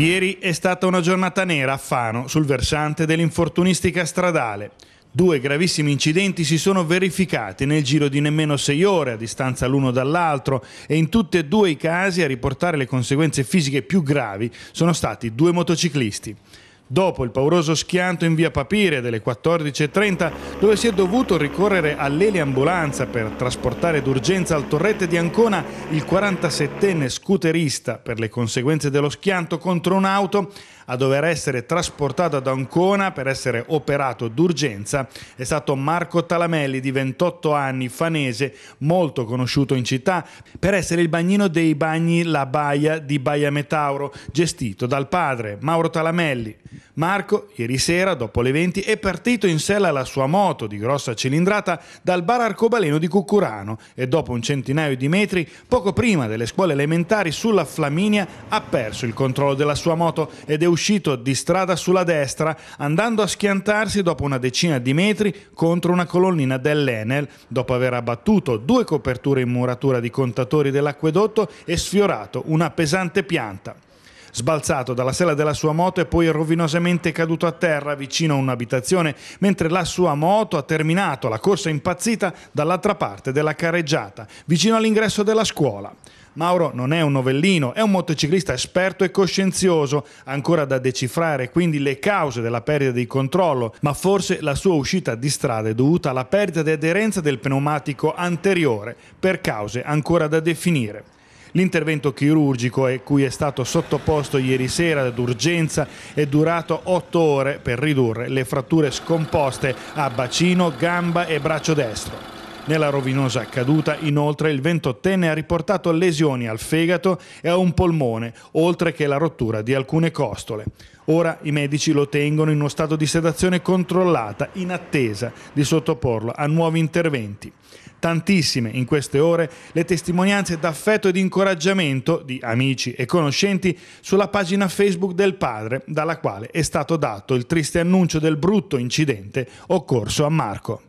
Ieri è stata una giornata nera a Fano sul versante dell'infortunistica stradale. Due gravissimi incidenti si sono verificati nel giro di nemmeno sei ore a distanza l'uno dall'altro e in tutti e due i casi a riportare le conseguenze fisiche più gravi sono stati due motociclisti dopo il pauroso schianto in via Papire delle 14.30 dove si è dovuto ricorrere all'eliambulanza per trasportare d'urgenza al torrette di Ancona il 47enne scooterista per le conseguenze dello schianto contro un'auto a dover essere trasportato ad Ancona per essere operato d'urgenza è stato Marco Talamelli di 28 anni, fanese, molto conosciuto in città per essere il bagnino dei bagni La Baia di Baia Metauro gestito dal padre Mauro Talamelli. Marco, ieri sera, dopo le 20, è partito in sella alla sua moto di grossa cilindrata dal bar Arcobaleno di Cucurano e dopo un centinaio di metri, poco prima delle scuole elementari sulla Flaminia, ha perso il controllo della sua moto ed è uscito di strada sulla destra, andando a schiantarsi dopo una decina di metri contro una colonnina dell'Enel, dopo aver abbattuto due coperture in muratura di contatori dell'acquedotto e sfiorato una pesante pianta sbalzato dalla sella della sua moto e poi rovinosamente caduto a terra vicino a un'abitazione, mentre la sua moto ha terminato la corsa impazzita dall'altra parte della carreggiata, vicino all'ingresso della scuola. Mauro non è un novellino, è un motociclista esperto e coscienzioso, ancora da decifrare quindi le cause della perdita di controllo, ma forse la sua uscita di strada è dovuta alla perdita di aderenza del pneumatico anteriore, per cause ancora da definire. L'intervento chirurgico a cui è stato sottoposto ieri sera d'urgenza è durato 8 ore per ridurre le fratture scomposte a bacino, gamba e braccio destro. Nella rovinosa caduta, inoltre, il 28enne ha riportato lesioni al fegato e a un polmone, oltre che la rottura di alcune costole. Ora i medici lo tengono in uno stato di sedazione controllata, in attesa di sottoporlo a nuovi interventi. Tantissime in queste ore le testimonianze d'affetto e di incoraggiamento di amici e conoscenti sulla pagina Facebook del padre, dalla quale è stato dato il triste annuncio del brutto incidente occorso a Marco.